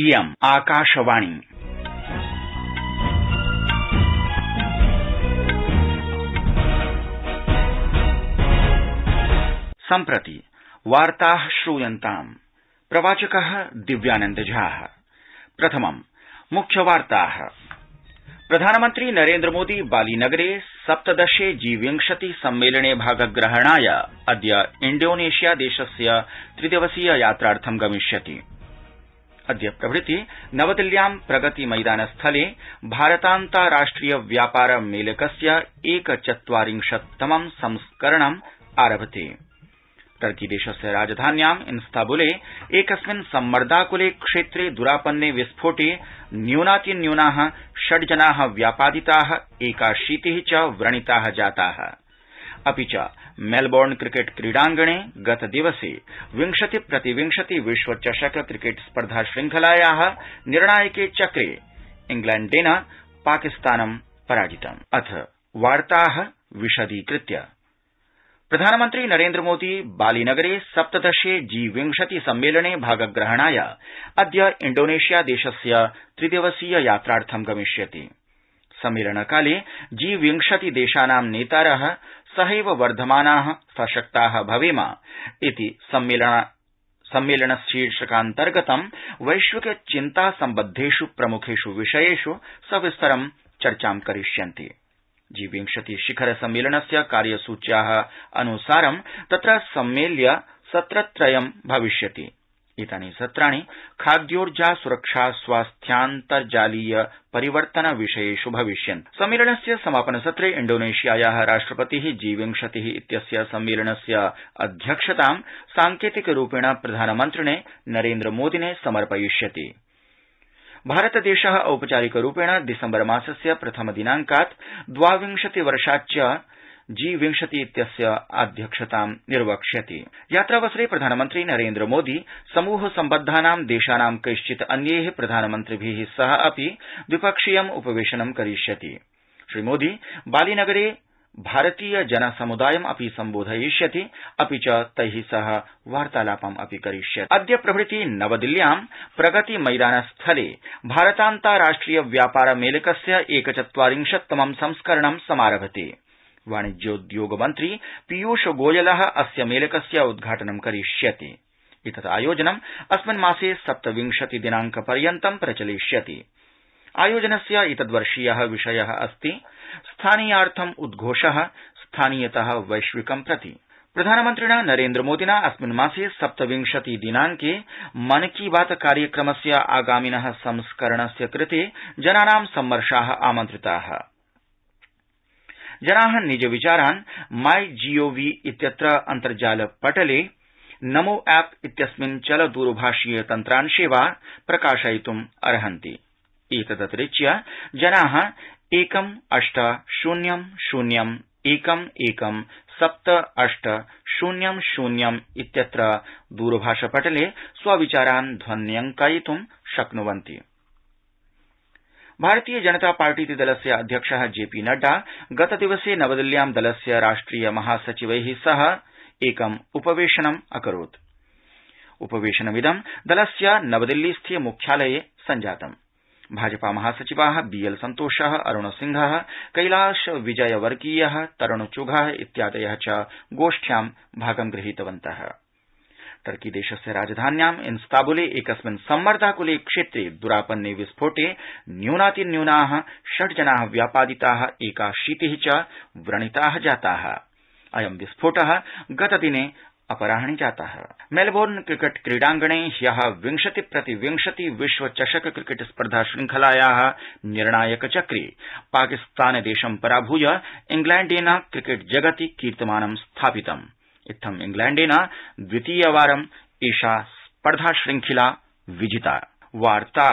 इयम् आकाशवाणी सम्प्रति वार्ता श्रूयन्ताम् प्रवाचक दिव्यानन्द झा प्रथमम् मुख्यवार्ता प्रधानमन्त्री नरेन्द्रमोदी बालीनगरे सप्तदशे जी विंशति सम्मेलने भागग्रहणाय अद्य इण्डोनेशिया देशस्य त्रिदिवसीय यात्रार्थं गमिष्यति अद्य प्रभृति नवदिल्ल्यां प्रगति मैदान स्थले भारतान्ताराष्ट्रिय व्यापार मेलकस्य एकचत्वारिंशत्तमं संस्करणम् आरभते टर्की देशस्य राजधान्याम् इन्स्ताबुले एकस्मिन् सम्मर्दाकुले क्षेत्रे द्रापन्ने विस्फोटे न्यूनातिन्यूना षड्जना व्यापादिता एकाशीति च व्रणिता जाता अपि च मेलबोर्न क्रिकेट क्रीडांगणे गतदिवसे विंशति प्रतिविंशति विश्व चषक क्रिकेट स्पर्धा श्रृंखलाया निर्णायके चक्रे इंग्लैण्डेन पाकिस्तानं पराजितम् प्रधानमन्त्री प्रधानमन्त्री नरेन्द्रमोदी बालीनगरे सप्तदशे जी विंशति सम्मेलने भागग्रहणाय अद्य इण्डोनेशिया देशस्य त्रिदिवसीय यात्रार्थं गमिष्यति सम्मेलनकाले जी विंशति देशानां नेतार सहैव वर्धमाना सशक्ता भवेम इति सम्मेलनशीर्षकान्तर्गतं वैश्विक चिन्ता सम्बद्धेष् प्रमुखेष् विषयेष् सविस्तरं चर्चा करिष्यन्ति जी विंशति शिखर सम्मेलनस्य कार्यसूच्या अनुसारं तत्र सम्मेल्य सत्रत्रयं भविष्यति एतानि सत्राणि खाद्योर्जा सुरक्षा स्वास्थ्यान्तर्जालीय परिवर्तन विषयेष् भविष्यन्ति सम्मेलनस्य समापन सत्रे इण्डोनेशियाया राष्ट्रपति जी विंशति इत्यस्य सम्मेलनस्य अध्यक्षतां सांकेतिक रूपेण प्रधानमन्त्रिणे नरेन्द्र मोदिने समर्पयिष्यति भारतदेश औपचारिक रूपेण दिसम्बर मासस्य प्रथम दिनांकात् द्वाविंशति वर्षाच्च जी विंशति इत्यस्य अध्यक्षतां निर्वक्ष्यति यात्रावसरे प्रधानमन्त्री नरेन्द्र मोदी समूह सम्बद्धानां देशानां कैश्चित् अन्ये प्रधानमन्त्रिभि सह अपि द्विपक्षीयम् उपवेशनं करिष्यति श्रीमोदी बालीनगरे भारतीय जन अपि सम्बोधयिष्यति अपि च तै सह वार्तालापम् अपि करिष्यति अद्य प्रभृति नवदिल्ल्यां प्रगति मैदान स्थले भारतान्ताराष्ट्रिय व्यापार मेलकस्य एकचत्वारिंशत्तमं संस्करणं समारभते वाणिज्योद्योग मन्त्री पीयूष गोयल अस्य मेलकस्य उद्घाटनं करिष्यति एतत् आयोजनम् अस्मिन् मासे सप्तविंशति दिनांक पर्यन्तं प्रचलिष्यति आयोजनस्य एतद्वर्षीय विषय अस्ति स्थानीयार्थम् उद्घोष स्थानीयत वैश्विकं प्रति प्रधानमन्त्रिणा नरेन्द्रमोदिना अस्मिन् मासे सप्तविंशति दिनांके मन की बात कार्यक्रमस्य आगामिन संस्करणस्य कृते जनानां सम्मर्शा आमन्त्रिता सन्ति जना निज विचारान् माई जीओवी इत्यत्र अन्तर्जाल पटले नमो एप इत्यस्मिन् चल दूरभाषीय वा प्रकाशयितुम् अर्हन्ति एतदतिरिच्य जना एकम् अष्ट शून्यं शून्यम् एकम् एकं सप्त अष्ट शून्यं शून्यम् इत्यत्र दूरभाषपटले स्वविचारान् ध्वन्यंकयित् शक्नुवन्ति भारतीय जनता पार्टीति दलस्य अध्यक्ष जेपी नड्डा गतदिवसे नवदिल्ल्यां दलस्य राष्ट्रिय महासचिवै सह एकम् उपवेशनम् अकरोत् उपवेशनमिदं दलस्य नवदिल्लीस्थे मुख्यालये सञ्जातम् भाजपा महासचिवाः बीएल सन्तोषः अरुण सिंह कैलाश विजयवर्गीयः तरुण चुघ इत्यादय च गोष्ठ्यां भागं गृहीतवन्तः टर्की देशस्य राजधान्याम् इस्तांबुले एकस्मिन् सम्मर्दाकुले क्षेत्रे द्रापन्ने विस्फोटे न्यूनातिन्यूना षड् जना व्यापादिता एकाशीति च व्रणिता जाता अयं विस्फोट गतदिने अपराह्णे जाता मेलबोर्न क्रिकेट क्रीडांगणे ह्य विंशति प्रति विंशति विश्व चषक क्रिकेट स्पर्धा श्रृंखलाया निर्णायक चक्रे पाकिस्तानदेशं पराभूय इंग्लैण्डेन क्रिकेट जगति कीर्तिमानं स्थापितमं इत्थं इंग्लैण्डेन द्वितीयवारम् एषा स्पर्धा श्रृंखला विजिता